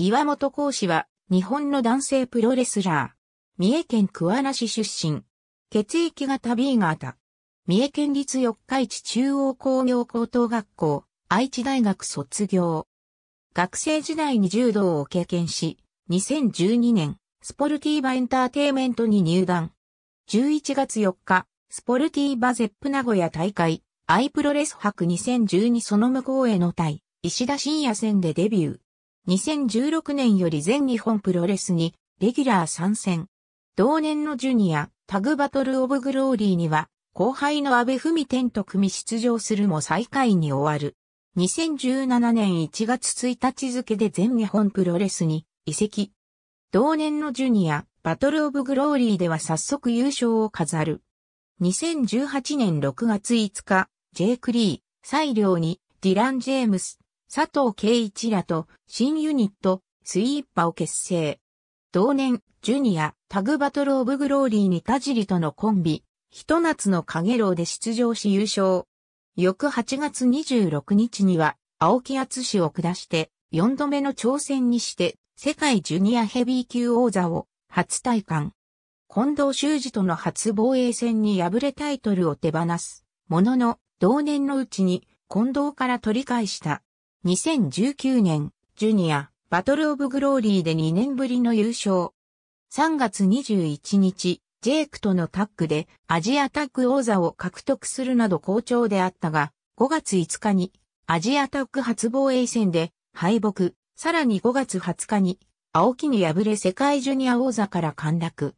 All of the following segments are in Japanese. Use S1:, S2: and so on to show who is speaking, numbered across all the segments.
S1: 岩本講師は、日本の男性プロレスラー。三重県桑名市出身。血液型 B 型。三重県立四日市中央工業高等学校、愛知大学卒業。学生時代に柔道を経験し、2012年、スポルティーバエンターテイメントに入団。11月4日、スポルティーバゼップ名古屋大会、アイプロレス博2012その向こうへの対、石田深夜戦でデビュー。2016年より全日本プロレスにレギュラー参戦。同年のジュニア、タグバトルオブグローリーには、後輩の安倍文天と組出場するも最下位に終わる。2017年1月1日付で全日本プロレスに移籍。同年のジュニア、バトルオブグローリーでは早速優勝を飾る。2018年6月5日、ジェイク・リー、裁量に、ディラン・ジェームス、佐藤圭一らと新ユニット、スイーパを結成。同年、ジュニア、タグバトルオブグローリーに田尻とのコンビ、ひと夏の影楼で出場し優勝。翌8月26日には、青木厚氏を下して、4度目の挑戦にして、世界ジュニアヘビー級王座を初体感。近藤修二との初防衛戦に敗れタイトルを手放す。ものの、同年のうちに、近藤から取り返した。2019年、ジュニア、バトルオブグローリーで2年ぶりの優勝。3月21日、ジェイクとのタッグでアジアタッグ王座を獲得するなど好調であったが、5月5日にアジアタッグ初防衛戦で敗北、さらに5月20日に青木に敗れ世界ジュニア王座から陥落。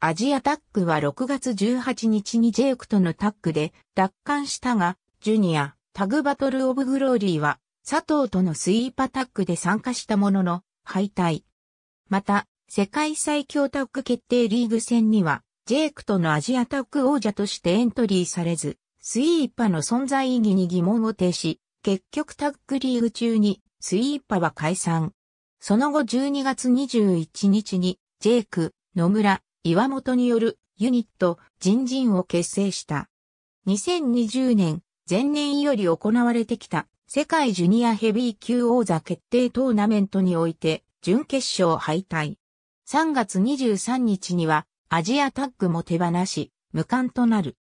S1: アジアタッグは6月18日にジェイクとのタッグで奪還したが、ジュニア、タグバトルオブグローリーは佐藤とのスイーパタッグで参加したものの敗退。また、世界最強タッグ決定リーグ戦には、ジェイクとのアジアタッグ王者としてエントリーされず、スイーパの存在意義に疑問を呈し、結局タッグリーグ中にスイーパは解散。その後12月21日に、ジェイク、野村、岩本によるユニット、人ンを結成した。2020年、前年より行われてきた世界ジュニアヘビー級王座決定トーナメントにおいて準決勝敗退。3月23日にはアジアタッグも手放し、無冠となる。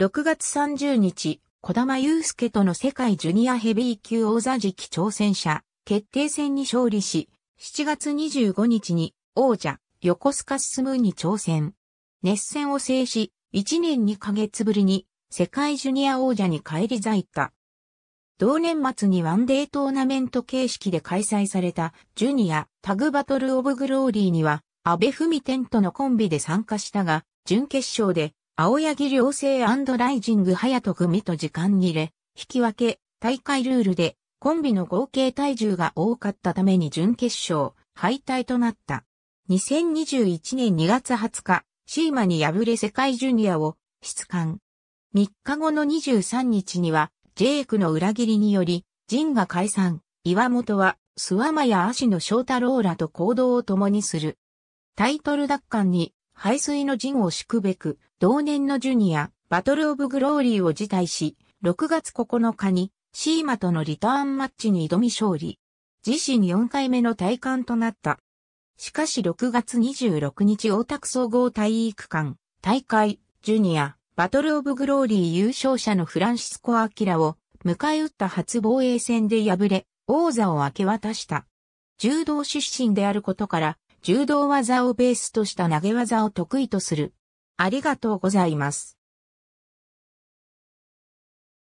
S1: 6月30日、小玉祐介との世界ジュニアヘビー級王座時期挑戦者決定戦に勝利し、7月25日に王者横須賀進むに挑戦。熱戦を制し、1年2ヶ月ぶりに世界ジュニア王者に返り咲いた。同年末にワンデートーナメント形式で開催されたジュニアタグバトルオブグローリーには安倍文天とのコンビで参加したが、準決勝で青柳良生ライジング早と組と時間切れ、引き分け、大会ルールでコンビの合計体重が多かったために準決勝敗退となった。2021年2月20日、シーマに敗れ世界ジュニアを出館。3日後の23日にはジェイクの裏切りにより、ジンが解散、岩本は、スワマや足野翔太郎らと行動を共にする。タイトル奪還に、排水のジンを敷くべく、同年のジュニア、バトルオブグローリーを辞退し、6月9日に、シーマとのリターンマッチに挑み勝利。自身4回目の体感となった。しかし6月26日大田区総合体育館、大会、ジュニア、バトルオブグローリー優勝者のフランシスコ・アキラを迎え撃った初防衛戦で敗れ、王座を明け渡した。柔道出身であることから、柔道技をベースとした投げ技を得意とする。ありがとうございます。